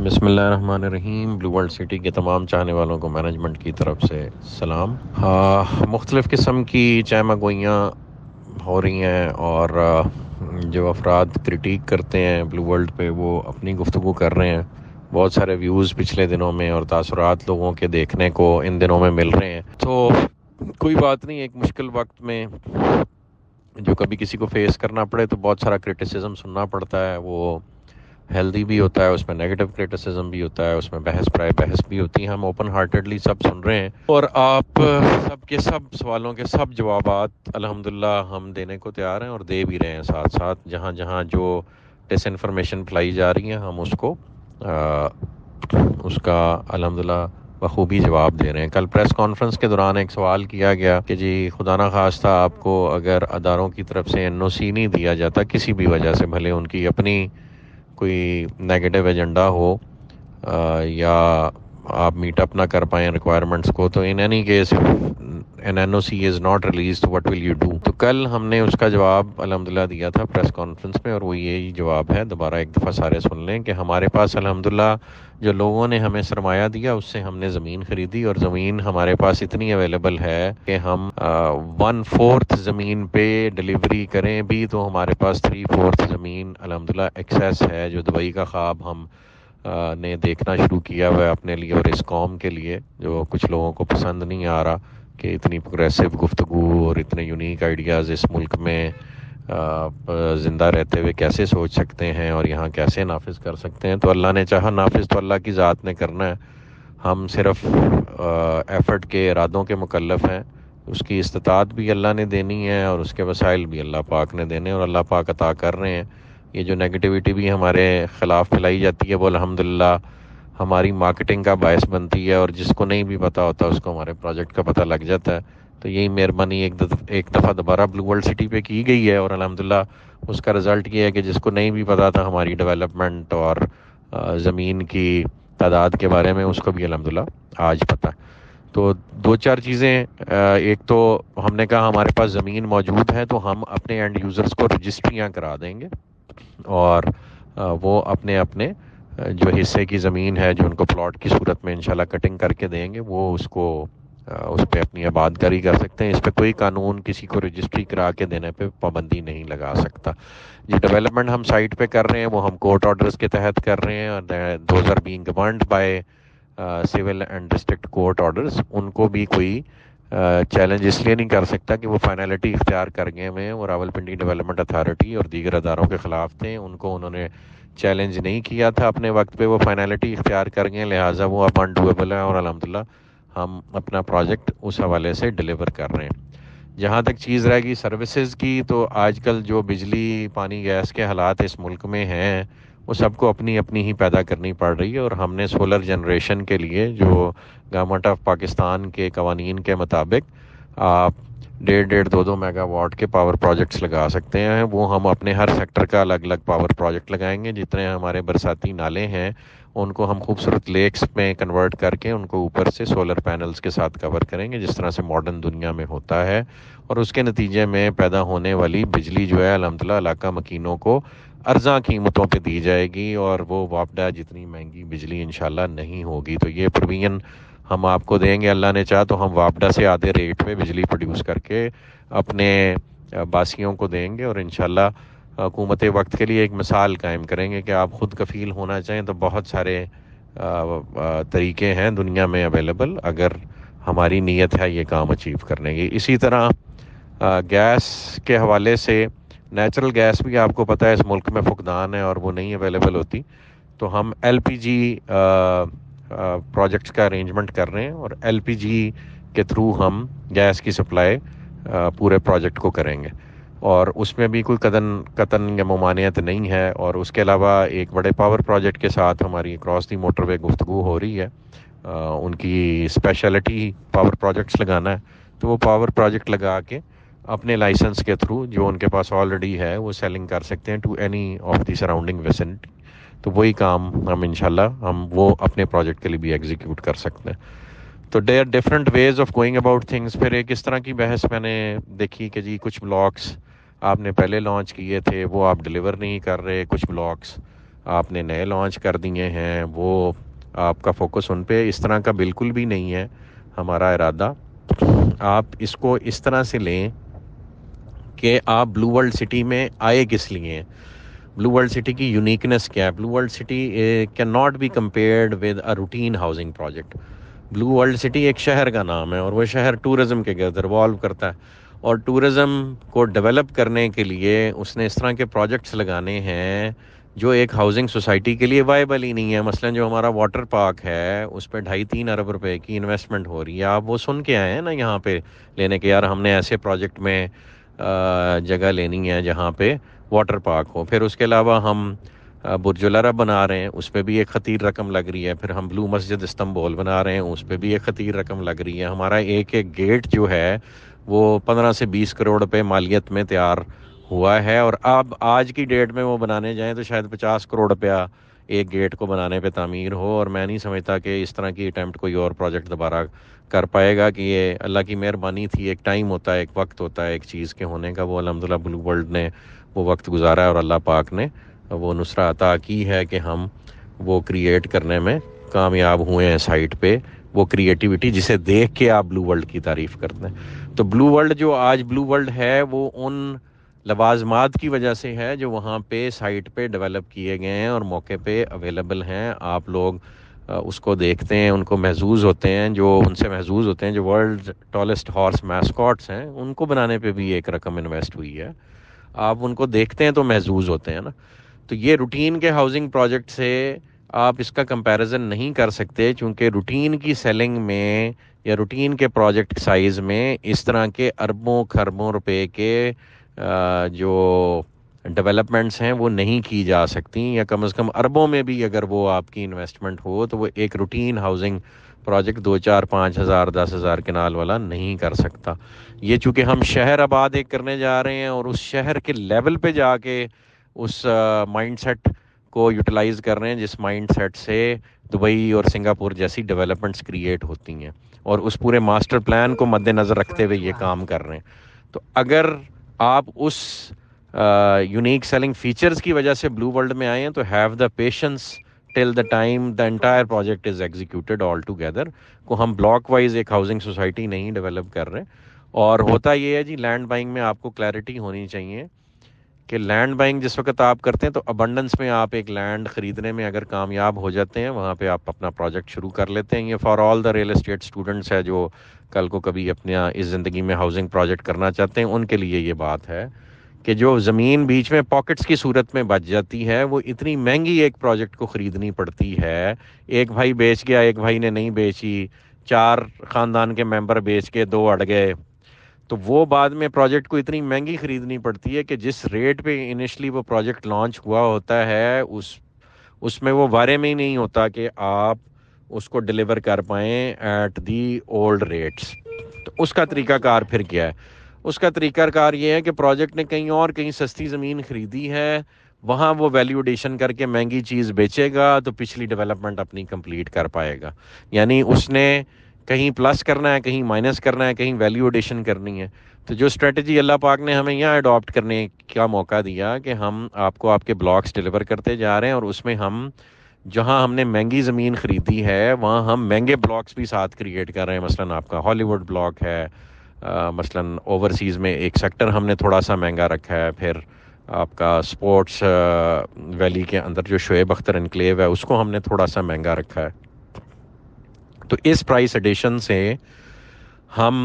बसमीम blue world city के तमाम चाहने वालों को मैनेजमेंट की तरफ से सलाम मुख्तलिफ़ किस्म की चैमा गोइयाँ हो रही हैं और जो अफराद क्रिटिक करते हैं ब्लू वर्ल्ड पे वो अपनी गुफ्तु कर रहे हैं बहुत सारे व्यूज़ पिछले दिनों में और तासरात लोगों के देखने को इन दिनों में मिल रहे हैं तो कोई बात नहीं एक मुश्किल वक्त में जो कभी किसी को फेस करना पड़े तो बहुत सारा क्रिटिसिज्म सुनना पड़ता है वो हेल्दी भी होता है उसमें नेगेटिव क्रिटिसिज्म भी होता है उसमें बहस प्राय बहस भी होती है हम ओपन हार्टेडली सब सुन रहे हैं और आप सबके सब सवालों के सब जवाब अलहमदिल्ला हम देने को तैयार हैं और दे भी रहे हैं साथ साथ जहाँ जहाँ जो डिस इन्फॉर्मेशन फैलाई जा रही है हम उसको आ, उसका अलहमदिल्ला बखूबी जवाब दे रहे हैं कल प्रेस कॉन्फ्रेंस के दौरान एक सवाल किया गया कि जी खुदा ना खास्ता आपको अगर अदारों की तरफ से एन नहीं दिया जाता किसी भी वजह से भले उनकी अपनी कोई नेगेटिव एजेंडा हो या आप मीटअप ना कर पाएँ रिक्वायरमेंट्स को तो in any case an N O C is not release what will you do तो कल हमने उसका जवाब अलहमदिल्ला दिया था प्रेस कॉन्फ्रेंस में और वो यही जवाब है दोबारा एक दफ़ा सारे सुन लें कि हमारे पास अलहमदिल्ला जो लोगों ने हमें सरमाया दिया उससे हमने ज़मीन ख़रीदी और ज़मीन हमारे पास इतनी अवेलेबल है कि हम वन फोर्थ ज़मीन पे डिलीवरी करें भी तो हमारे पास थ्री फोर्थ ज़मीन अलहमदिल्ला एक्सेस है जो दुबई का ख्वाब हम ने देखना शुरू किया हुआ है अपने लिए और इस कॉम के लिए जो कुछ लोगों को पसंद नहीं आ रहा कि इतनी प्रोग्रेसिव गुफ्तु और इतने यूनिक आइडियाज़ इस मुल्क में ज़िंदा रहते हुए कैसे सोच सकते हैं और यहाँ कैसे नाफिज कर सकते हैं तो अल्लाह ने चाहा नाफिज तो अल्लाह की ज़ात ने करना है हम सिर्फ एफर्ट के इरादों के मुकलफ हैं उसकी इस्तात भी अल्लाह ने देनी है और उसके वसाइल भी अल्लाह पाक ने देने और अल्लाह पाक अता कर रहे हैं ये जो नेगेटिविटी भी हमारे ख़िलाफ़ फैलाई जाती है वो अलहमदिल्ला हमारी मार्केटिंग का बायस बनती है और जिसको नहीं भी पता होता उसको हमारे प्रोजेक्ट का पता लग जाता है तो यही मेहरबानी एक एक दफ़ा दोबारा ब्लू वर्ल्ड सिटी पे की गई है और अलहमदिल्ला उसका रिज़ल्ट ये है कि जिसको नहीं भी पता था हमारी डेवलपमेंट और ज़मीन की तादाद के बारे में उसको भी अलहमदिल्ला आज पता है तो दो चार चीज़ें एक तो हमने कहा हमारे पास ज़मीन मौजूद है तो हम अपने एंड यूज़र्स को रजिस्ट्रियाँ करा देंगे और वो अपने अपने जो हिस्से की ज़मीन है जो उनको प्लॉट की सूरत में इंशाल्लाह कटिंग करके देंगे वो उसको उस पर अपनी आबादगारी कर सकते हैं इस पर कोई कानून किसी को रजिस्ट्री करा के देने पे पाबंदी नहीं लगा सकता जो डेवलपमेंट हम साइट पे कर रहे हैं वो हम कोर्ट ऑर्डर्स के तहत कर रहे हैं और those are being governed by civil and district court orders उनको भी कोई चैलेंज इसलिए नहीं कर सकता कि वो फाइनलिटी इख्तियार कर गए में वो रावलपिंडी डेवलपमेंट अथॉरिटी और दीगर अदारों के ख़िलाफ़ थे उनको उन्होंने चैलेंज नहीं किया था अपने वक्त पे वो फाइनलिटी इख्तियार कर गए लिहाजा वो अब अनडूएबल है और अलहमदिल्ला हम अपना प्रोजेक्ट उस हवाले से डिलीवर कर रहे हैं जहाँ तक चीज़ रहेगी सर्विसेज की तो आजकल जो बिजली पानी गैस के हालात इस मुल्क में हैं वो सबको अपनी अपनी ही पैदा करनी पड़ रही है और हमने सोलर जनरेशन के लिए जो गवर्नमेंट ऑफ पाकिस्तान के कवानीन के मुताबिक डेढ़ डेढ़ दो दो मेगावाट के पावर प्रोजेक्ट्स लगा सकते हैं वो हम अपने हर सेक्टर का अलग अलग पावर प्रोजेक्ट लगाएंगे जितने हमारे बरसाती नाले हैं उनको हम खूबसूरत लेक्स में कन्वर्ट करके उनको ऊपर से सोलर पैनल्स के साथ कवर करेंगे जिस तरह से मॉडर्न दुनिया में होता है और उसके नतीजे में पैदा होने वाली बिजली जो है अलहमदिल्ला इलाका मकीनों को अर्जा कीमतों पे दी जाएगी और वो वापडा जितनी महंगी बिजली इन नहीं होगी तो ये प्रोविजन हम आपको देंगे अल्लाह ने चाह तो हम वापडा से आधे रेट में बिजली प्रोड्यूस करके अपने बासियों को देंगे और इन हुकूमत वक्त के लिए एक मिसाल कायम करेंगे कि आप ख़ुद कफ़ील होना चाहें तो बहुत सारे तरीके हैं दुनिया में अवेलेबल अगर हमारी नीयत है ये काम अचीव करने की इसी तरह गैस के हवाले से नेचुरल गैस भी आपको पता है इस मुल्क में फुकदान है और वो नहीं अवेलेबल होती तो हम एल पी जी प्रोजेक्ट्स का अरेंजमेंट कर रहे हैं और एल के थ्रू हम गैस की सप्लाई पूरे प्रोजेक्ट को करेंगे और उसमें भी कोई कदन कतन या ममानियत नहीं है और उसके अलावा एक बड़े पावर प्रोजेक्ट के साथ हमारी क्रॉस दी मोटरवे गुफ्तु हो रही है आ, उनकी स्पेशलिटी पावर प्रोजेक्ट्स लगाना है तो वो पावर प्रोजेक्ट लगा के अपने लाइसेंस के थ्रू जो उनके पास ऑलरेडी है वो सेलिंग कर सकते हैं to any of the surrounding vicinity तो वही काम हम इन हम वो अपने प्रोजेक्ट के लिए भी एग्जीक्यूट कर सकते हैं तो they are different ways of going about things फिर एक इस तरह की बहस मैंने देखी कि जी कुछ ब्लॉग्स आपने पहले लॉन्च किए थे वो आप डिलीवर नहीं कर रहे कुछ ब्लॉग्स आपने नए लॉन्च कर दिए हैं वो आपका फोकस उन पर इस तरह का बिल्कुल भी नहीं है हमारा इरादा आप इसको इस तरह से लें कि आप ब्लू वर्ल्ड सिटी में आए किस लिए ब्लू वर्ल्ड सिटी की यूनिकनेस क्या है Blue world City can not be compared with a routine housing project Blue world City एक शहर का नाम है और वह शहर टूरिज़म के गर्द रिवॉल्व करता है और टूरिज़म को डेवलप करने के लिए उसने इस तरह के प्रोजेक्ट्स लगाने हैं जो एक हाउसिंग सोसाइटी के लिए वाइबल ही नहीं है मसलन जो हमारा वाटर पार्क है उस पर ढाई तीन अरब रुपए की इन्वेस्टमेंट हो रही है आप वो सुन के आए हैं ना यहाँ पे लेने के यार हमने ऐसे प्रोजेक्ट में जगह लेनी है जहाँ पे वाटर पार्क हो फिर उसके अलावा हम बुरजुलरा बना रहे हैं उस पर भी एक खतीर रकम लग रही है फिर हम ब्लू मस्जिद इस्तंबोल बना रहे हैं उस पर भी एक खतीर रकम लग रही है हमारा एक एक गेट जो है वो पंद्रह से बीस करोड़ रुपये मालियत में तैयार हुआ है और अब आज की डेट में वो बनाने जाएँ तो शायद पचास करोड़ रुपया एक गेट को बनाने पे तामीर हो और मैं नहीं समझता कि इस तरह की अटैम्प्ट कोई और प्रोजेक्ट दोबारा कर पाएगा कि ये अल्लाह की मेहरबानी थी एक टाइम होता है एक वक्त होता है एक चीज़ के होने का वो अलहमदिल्ला ब्लू वर्ल्ड ने वो वक्त गुजारा है और अल्लाह पाक ने वो नुसरा अता की है कि हम वो क्रिएट करने में कामयाब हुए हैं साइट पे वो क्रिएटिविटी जिसे देख के आप ब्लू वर्ल्ड की तारीफ करते हैं तो ब्लू वर्ल्ड जो आज ब्लू वर्ल्ड है वो उन लवाजमात की वजह से है जो वहाँ पे साइट पे डेवलप किए गए हैं और मौके पे अवेलेबल हैं आप लोग उसको देखते हैं उनको महजूज होते हैं जो उनसे महजूज होते हैं जो वर्ल्ड टॉलेस्ट हॉर्स मैस्कॉट्स हैं उनको बनाने पे भी एक रकम इन्वेस्ट हुई है आप उनको देखते हैं तो महजूज होते हैं ना तो ये रूटीन के हाउसिंग प्रोजेक्ट से आप इसका कंपैरिजन नहीं कर सकते क्योंकि रूटीन की सेलिंग में या रूटीन के प्रोजेक्ट साइज़ में इस तरह के अरबों खरबों रुपए के जो डेवलपमेंट्स हैं वो नहीं की जा सकती या कम से कम अरबों में भी अगर वो आपकी इन्वेस्टमेंट हो तो वो एक रूटीन हाउसिंग प्रोजेक्ट दो चार पाँच हज़ार दस हज़ार केनाल वाला नहीं कर सकता ये चूँकि हम शहर आबाद एक करने जा रहे हैं और उस शहर के लेवल पे जाके उस माइंडसेट को यूटिलाइज़ कर रहे हैं जिस माइंडसेट से दुबई और सिंगापुर जैसी डेवलपमेंट्स क्रिएट होती हैं और उस पूरे मास्टर प्लान को मद्देनज़र रखते हुए ये काम कर रहे हैं तो अगर आप उस यूनिक सेलिंग फीचर्स की वजह से ब्लू वर्ल्ड में आए हैं तो have the patience till the time the entire project is executed all together को हम ब्लॉक वाइज एक हाउसिंग सोसाइटी नहीं डेवलप कर रहे और होता ये है जी लैंड बाइंग में आपको क्लैरिटी होनी चाहिए कि लैंड बाइंग जिस वक्त आप करते हैं तो अबंडेंस में आप एक लैंड ख़रीदने में अगर कामयाब हो जाते हैं वहाँ पे आप अपना प्रोजेक्ट शुरू कर लेते हैं ये for all the real estate students है जो कल को कभी अपने इस ज़िंदगी में हाउसिंग प्रोजेक्ट करना चाहते हैं उनके लिए ये बात है कि जो ज़मीन बीच में पॉकेट्स की सूरत में बच जाती है वो इतनी महंगी एक प्रोजेक्ट को ख़रीदनी पड़ती है एक भाई बेच गया एक भाई ने नहीं बेची चार ख़ानदान के मेंबर बेच के दो अड़ गए तो वो बाद में प्रोजेक्ट को इतनी महंगी ख़रीदनी पड़ती है कि जिस रेट पे इनिशली वो प्रोजेक्ट लॉन्च हुआ होता है उस उसमें वो बारे में ही नहीं होता कि आप उसको डिलीवर कर पाएँ एट दी ओल्ड रेट्स तो उसका तरीकाकार फिर क्या है उसका तरीक़ाकार ये है कि प्रोजेक्ट ने कहीं और कहीं सस्ती ज़मीन ख़रीदी है वहाँ वो वैल्यूडेशन करके महंगी चीज़ बेचेगा तो पिछली डेवलपमेंट अपनी कंप्लीट कर पाएगा यानी उसने कहीं प्लस करना है कहीं माइनस करना है कहीं वैल्यूडेशन करनी है तो जो स्ट्रेटजी अल्लाह पाक ने हमें यहाँ अडॉप्ट करने का मौका दिया कि हम आपको आपके ब्लॉक्स डिलीवर करते जा रहे हैं और उसमें हम जहाँ हमने महंगी ज़मीन ख़रीदी है वहाँ हम महंगे ब्लॉक्स भी साथ क्रिएट कर रहे हैं मसलन आपका हॉलीवुड ब्लॉक है मसलन ओवरसीज़ में एक सेक्टर हमने थोड़ा सा महंगा रखा है फिर आपका स्पोर्ट्स वैली के अंदर जो शुएब अख्तर इनक्लेव है उसको हमने थोड़ा सा महंगा रखा है तो इस प्राइस एडिशन से हम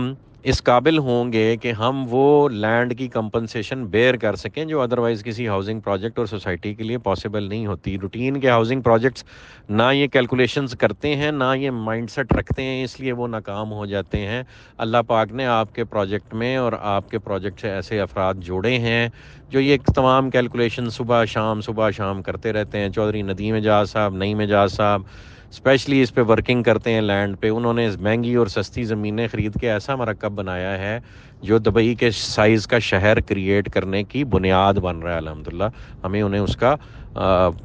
इस काबिल होंगे कि हम वो लैंड की कंपनसेशन बेयर कर सकें जो अदरवाइज़ किसी हाउसिंग प्रोजेक्ट और सोसाइटी के लिए पॉसिबल नहीं होती रूटीन के हाउसिंग प्रोजेक्ट्स ना ये कैलकुलेशंस करते हैं ना ये माइंडसेट रखते हैं इसलिए वो नाकाम हो जाते हैं अल्लाह पाक ने आपके प्रोजेक्ट में और आपके प्रोजेक्ट से ऐसे अफराद जोड़े हैं जो ये तमाम कैलकुलेशन सुबह शाम सुबह शाम करते रहते हैं चौधरी नदीम एजाज साहब नईम एजाज साहब स्पेशली इस पे वर्किंग करते हैं लैंड पे उन्होंने इस महंगी और सस्ती ज़मीनें ख़रीद के ऐसा मरकब बनाया है जो दुबई के साइज़ का शहर क्रिएट करने की बुनियाद बन रहा है अलहमदिल्ला हमें उन्हें उसका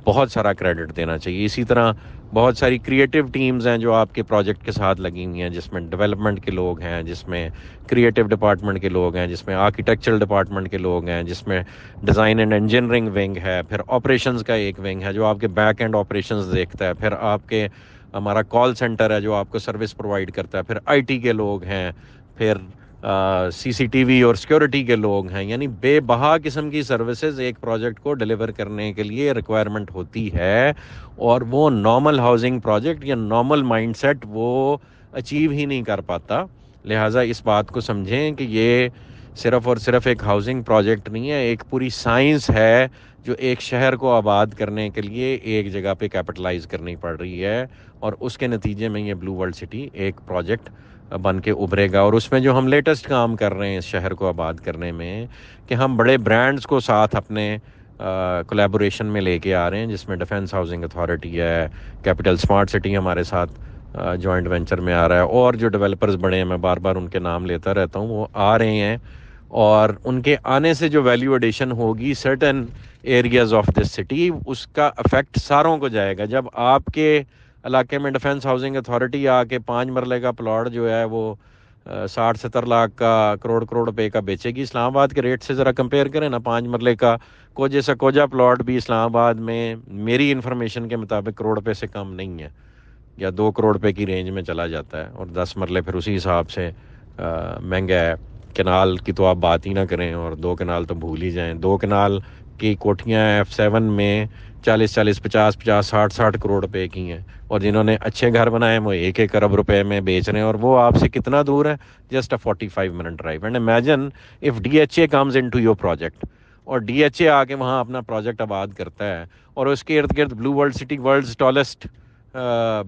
बहुत सारा क्रेडिट देना चाहिए इसी तरह बहुत सारी क्रिएटिव टीम्स हैं जो आपके प्रोजेक्ट के साथ लगी हुई हैं जिसमें डेवलपमेंट के लोग हैं जिसमें क्रिएटिव डिपार्टमेंट के लोग हैं जिसमें आर्किटेक्चरल डिपार्टमेंट के लोग हैं जिसमें डिज़ाइन एंड इंजीनियरिंग विंग है फिर ऑपरेशंस का एक विंग है जो आपके बैक एंड ऑपरेशन देखता है फिर आपके हमारा कॉल सेंटर है जो आपको सर्विस प्रोवाइड करता है फिर आई के लोग हैं फिर सीसीटीवी और सिक्योरिटी के लोग हैं यानी बेबहा किस्म की सर्विसेज एक प्रोजेक्ट को डिलीवर करने के लिए रिक्वायरमेंट होती है और वो नॉर्मल हाउसिंग प्रोजेक्ट या नॉर्मल माइंडसेट वो अचीव ही नहीं कर पाता लिहाजा इस बात को समझें कि ये सिर्फ और सिर्फ एक हाउसिंग प्रोजेक्ट नहीं है एक पूरी साइंस है जो एक शहर को आबाद करने के लिए एक जगह पे कैपिटलाइज करनी पड़ रही है और उसके नतीजे में ये ब्लू वर्ल्ड सिटी एक प्रोजेक्ट बन के उभरेगा और उसमें जो हम लेटेस्ट काम कर रहे हैं इस शहर को आबाद करने में कि हम बड़े ब्रांड्स को साथ अपने कोलेबोरेशन में लेके आ रहे हैं जिसमें डिफेंस हाउसिंग अथॉरिटी है कैपिटल स्मार्ट सिटी हमारे साथ जॉइंट वेंचर में आ रहा है और जो डेवलपर्स बड़े हैं मैं बार बार उनके नाम लेता रहता हूँ वो आ रहे हैं और उनके आने से जो वैल्यू एडिशन होगी certain areas of this city उसका इफेक्ट सारों को जाएगा जब आपके इलाके में डिफेंस हाउसिंग अथॉरिटी आके पाँच मरले का प्लाट जो है वो साठ सत्तर लाख का करोड़ करोड़ रुपए का बेचेगी इस्लामाबाद के रेट से ज़रा कंपेयर करें ना पाँच मरले का कोजे सा कोजा प्लाट भी इस्लामाबाद में मेरी इन्फॉर्मेशन के मुताबिक करोड़ रुपये से कम नहीं है या दो करोड़ रुपये की रेंज में चला जाता है और दस मरले फिर उसी हिसाब से महंगा है कनाल की तो आप बात ही ना करें और दो कनाल तो भूल ही जाएं दो कनाल की कोठियाँ एफ सेवन में चालीस चालीस पचास पचास साठ साठ करोड़ रुपए की हैं और जिन्होंने अच्छे घर बनाए वो एक एक अरब रुपए में बेच रहे हैं और वो आपसे कितना दूर है just a forty five minute drive and imagine if D H A comes in to your project और डी एच ए आके वहाँ अपना प्रोजेक्ट आबाद करता है और उसके इर्द गिर्द blue world city world tallest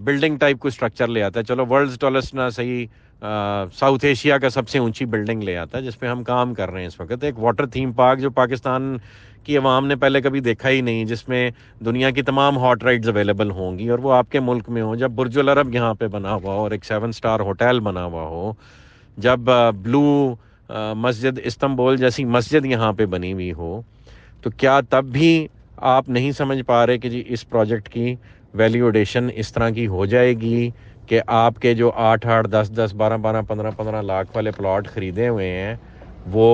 building type को स्ट्रक्चर ले आता है चलो वर्ल्ड टॉलेस्ट ना सही साउथ एशिया का सबसे ऊंची बिल्डिंग ले आता है जिसपे हम काम कर रहे हैं इस वक्त एक वाटर थीम पार्क जो पाकिस्तान की आवाम ने पहले कभी देखा ही नहीं जिसमें दुनिया की तमाम हॉट राइड्स अवेलेबल होंगी और वो आपके मुल्क में हो जब बुर्जुल अरब यहाँ पे बना हुआ हो और एक सेवन स्टार होटल बना हुआ हो जब ब्लू मस्जिद इस्तंबुल जैसी मस्जिद यहाँ पे बनी हुई हो तो क्या तब भी आप नहीं समझ पा रहे कि जी इस प्रोजेक्ट की वैल्यूडेशन इस तरह की हो जाएगी कि आपके जो आठ आठ दस दस बारह बारह पंद्रह पंद्रह लाख वाले प्लॉट ख़रीदे हुए हैं वो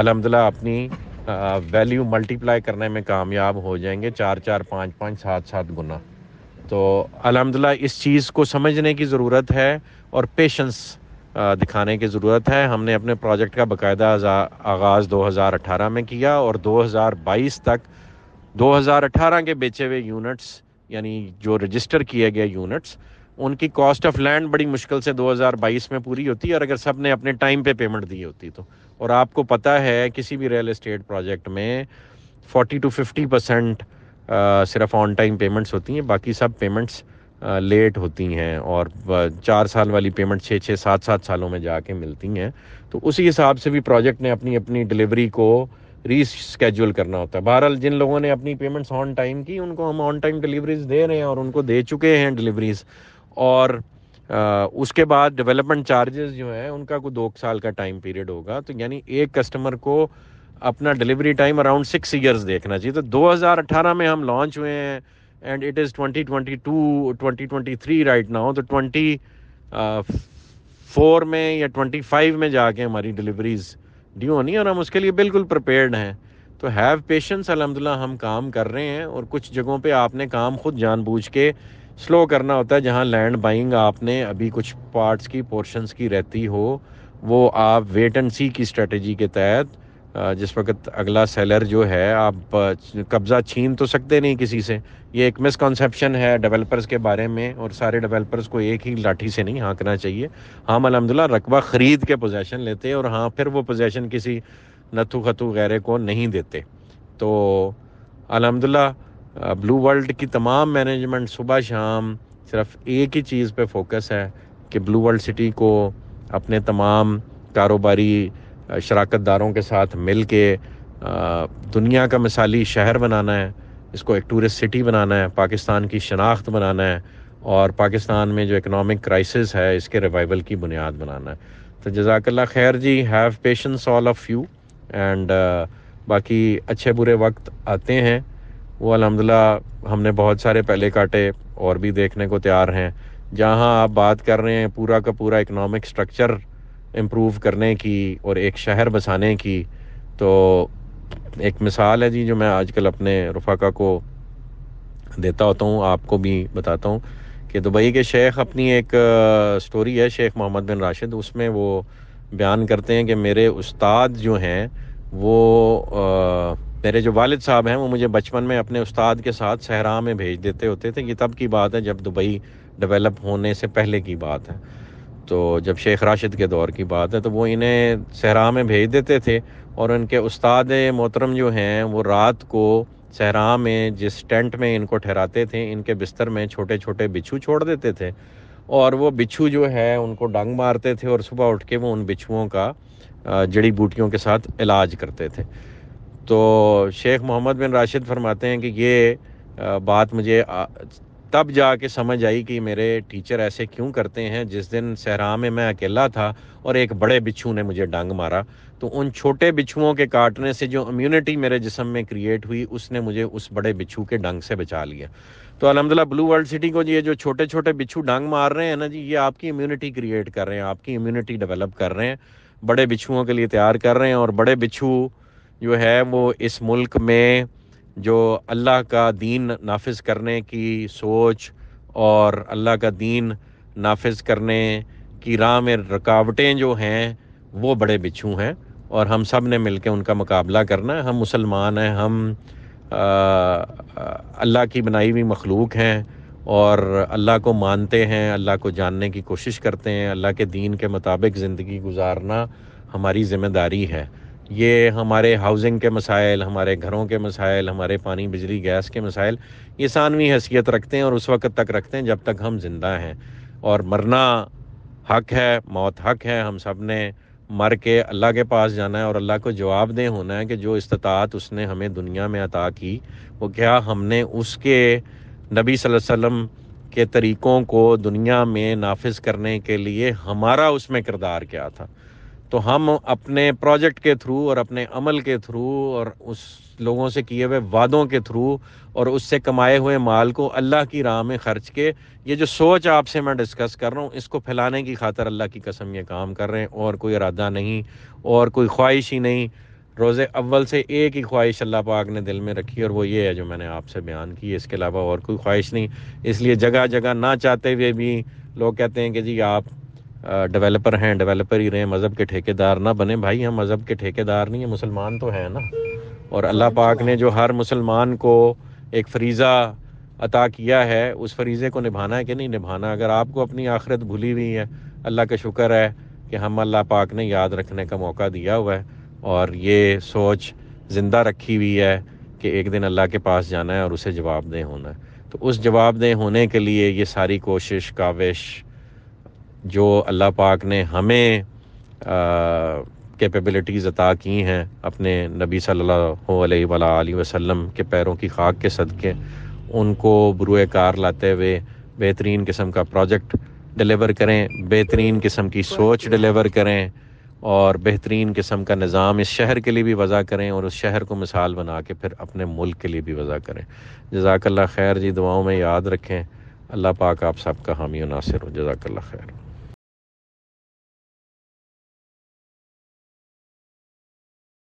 अलहमदिल्ला अपनी वैल्यू मल्टीप्लाई करने में कामयाब हो जाएंगे चार चार पाँच पाँच सात सात गुना तो अलहमदिल्ला इस चीज़ को समझने की ज़रूरत है और पेशेंस दिखाने की ज़रूरत है हमने अपने प्रोजेक्ट का बाकायदा आगाज़ 2018 में किया और 2022 तक 2018 के बेचे हुए यूनिट्स यानी जो रजिस्टर किए गए यूनिट्स उनकी कॉस्ट ऑफ लैंड बड़ी मुश्किल से 2022 में पूरी होती है और अगर सब ने अपने टाइम पे पेमेंट दी होती तो और आपको पता है किसी भी रियल इस्टेट प्रोजेक्ट में 40 टू 50 परसेंट सिर्फ ऑन टाइम पेमेंट्स होती हैं बाकी सब पेमेंट्स लेट होती हैं और चार साल वाली पेमेंट छः छः सात सात सालों में जाके मिलती हैं तो उसी हिसाब से भी प्रोजेक्ट ने अपनी अपनी डिलीवरी को रीस्केड्यूल करना होता है बहरहाल जिन लोगों ने अपनी पेमेंट्स ऑन टाइम की उनको हम ऑन टाइम डिलीवरीज दे रहे हैं और उनको दे चुके हैं डिलीवरीज़ और आ, उसके बाद डेवलपमेंट चार्जेस जो हैं उनका कोई दो साल का टाइम पीरियड होगा तो यानी एक कस्टमर को अपना delivery time around six years देखना चाहिए तो 2018 में हम लॉन्च हुए हैं and it is 2022 2023 right now तो ट्वेंटी फोर में या ट्वेंटी फाइव में जाके हमारी डिलीवरीज ड्यू होनी और हम उसके लिए बिल्कुल प्रपेयर्ड हैं तो हैव पेशेंस अलहमदिल्ला हम काम कर रहे हैं और कुछ जगहों पे आपने काम खुद जानबूझ के स्लो करना होता है जहाँ लैंड बाइंग आपने अभी कुछ पार्ट्स की पोर्शंस की रहती हो वो आप वेट एंड सी की स्ट्रेटजी के तहत जिस वक्त अगला सेलर जो है आप कब्ज़ा छीन तो सकते नहीं किसी से ये एक मिसकॉन्सेप्शन है डेवलपर्स के बारे में और सारे डेवलपर्स को एक ही लाठी से नहीं हाँकना चाहिए हम हाँ, अलहमदिल्ला रकबा ख़रीद के पोजेसन लेते और हाँ फिर वो पोजेसन किसी नथु खतु वगैरह को नहीं देते तो अलहमदिल्ला ब्लू वर्ल्ड की तमाम मैनेजमेंट सुबह शाम सिर्फ एक ही चीज़ पे फोकस है कि ब्लू वर्ल्ड सिटी को अपने तमाम कारोबारी शराकत दारों के साथ मिल के दुनिया का मिसाली शहर बनाना है इसको एक टूरिस्ट सिटी बनाना है पाकिस्तान की शनाख्त बनाना है और पाकिस्तान में जो इकनॉमिक क्राइसिस है इसके रिवाइवल की बुनियाद बनाना है तो जजाकल्ला खैर जी have patience all of you and बाकी अच्छे बुरे वक्त आते हैं वो अलहमदिल्ला हमने बहुत सारे पहले काटे और भी देखने को तैयार हैं जहाँ आप बात कर रहे हैं पूरा का पूरा इकनॉमिक स्ट्रक्चर इम्प्रूव करने की और एक शहर बसाने की तो एक मिसाल है जी जो मैं आजकल अपने रफाका को देता होता हूँ आपको भी बताता हूँ कि दुबई के शेख अपनी एक स्टोरी है शेख मोहम्मद बिन राशिद उसमें वो बयान करते हैं कि मेरे उस्ताद जो हैं वो मेरे जो वालिद साहब हैं वो मुझे बचपन में अपने उस्ताद के साथ सहरा में भेज देते होते थे ये तब की बात है जब दुबई डेवलप होने से पहले की बात है तो जब शेख राशिद के दौर की बात है तो वो इन्हें सहरा में भेज देते थे और उनके उस्ताद मोहतरम जो हैं वो रात को सहरा में जिस टेंट में इनको ठहराते थे इनके बिस्तर में छोटे छोटे बिच्छू छोड़ देते थे और वो बिच्छू जो है उनको डंग मारते थे और सुबह उठ के वो उन बिच्छुओं का जड़ी बूटियों के साथ इलाज करते थे तो शेख मोहम्मद बिन राशिद फरमाते हैं कि ये बात मुझे तब जा के समझ आई कि मेरे टीचर ऐसे क्यों करते हैं जिस दिन सहरा में मैं अकेला था और एक बड़े बिच्छू ने मुझे डंग मारा तो उन छोटे बिच्छुओं के काटने से जो इम्यूनिटी मेरे जिसम में क्रिएट हुई उसने मुझे उस बड़े बिच्छू के डंग से बचा लिया तो अलहमदिल्ला ब्लू वर्ल्ड सिटी को ये जो छोटे छोटे बिच्छू डंग मार रहे हैं ना जी ये आपकी इम्यूनिटी क्रिएट कर रहे हैं आपकी इम्यूनिटी डेवलप कर रहे हैं बड़े बिच्छुओं के लिए तैयार कर रहे हैं और बड़े बिच्छू जो है वो इस मुल्क में जो अल्लाह का दीन नाफिज करने की सोच और अल्लाह का दीन नाफिज करने की राह में रुकावटें जो हैं वो बड़े बिच्छू हैं और हम सब ने मिल उनका मुकाबला करना है हम मुसलमान हैं हम अल्लाह की बनाई हुई मखलूक हैं और अल्लाह को मानते हैं अल्लाह को जानने की कोशिश करते हैं अल्लाह के दीन के मुताबिक ज़िंदगी गुजारना हमारी ज़िम्मेदारी है ये हमारे हाउसिंग के मसाइल हमारे घरों के मसाइल हमारे पानी बिजली गैस के मसाइल ये सानवी हैसियत रखते हैं और उस वक्त तक रखते हैं जब तक हम ज़िंदा हैं और मरना हक है मौत हक है हम सब ने मर के अल्लाह के पास जाना है और अल्लाह को जवाब दे होना है कि जो इस्तात उसने हमें दुनिया में अता की वो क्या हमने उसके नबी वसल्लम के तरीक़ों को दुनिया में नाफिज करने के लिए हमारा उसमें किरदार क्या था तो हम अपने प्रोजेक्ट के थ्रू और अपने अमल के थ्रू और उस लोगों से किए हुए वादों के थ्रू और उससे कमाए हुए माल को अल्लाह की राह में खर्च के ये जो सोच आपसे मैं डिस्कस कर रहा हूँ इसको फैलाने की खातर अल्लाह की कसम ये काम कर रहे हैं और कोई इरादा नहीं और कोई ख्वाहिश ही नहीं रोज़ अव्वल से एक ही ख्वाहिश अल्लाह पाक ने दिल में रखी और वो ये है जो मैंने आपसे बयान की इसके अलावा और कोई ख्वाहिश नहीं इसलिए जगह जगह ना चाहते हुए भी लोग कहते हैं कि जी आप डेवलपर हैं डेवलपर ही रहे मज़हब के ठेकेदार ना बने भाई हम मज़हब के ठेकेदार नहीं हैं मुसलमान तो हैं ना और अल्लाह तो पाक ने जो हर मुसलमान को एक फरीज़ा अता किया है उस फरीज़े को निभाना है कि नहीं निभाना अगर आपको अपनी आखिरत भूली हुई है अल्लाह का शुक्र है कि हम अल्लाह पाक ने याद रखने का मौका दिया हुआ है और ये सोच ज़िंदा रखी हुई है कि एक दिन अल्लाह के पास जाना है और उसे जवाब दें होना है तो उस जवाब दें होने के लिए ये सारी कोशिश काविश जो अल्लाह पाक ने हमें कैपेबिलिटीज़ अता की हैं अपने नबी सल्लल्लाहु अलैहि वसल्लम के पैरों की खाक के सदक़े उनको बुरुए कार लाते हुए बेहतरीन किस्म का प्रोजेक्ट डिलीवर करें बेहतरीन किस्म की सोच डिलीवर करें और बेहतरीन किस्म का निज़ाम इस शहर के लिए भी वज़ा करें और उस शहर को मिसाल बना के फिर अपने मुल्क के लिए भी वज़ा करें जजाकल्ला खैर जी दुआओं में याद रखें अल्लाह पाक आप सबका हामी नासिर हो जजाकल्ला खैर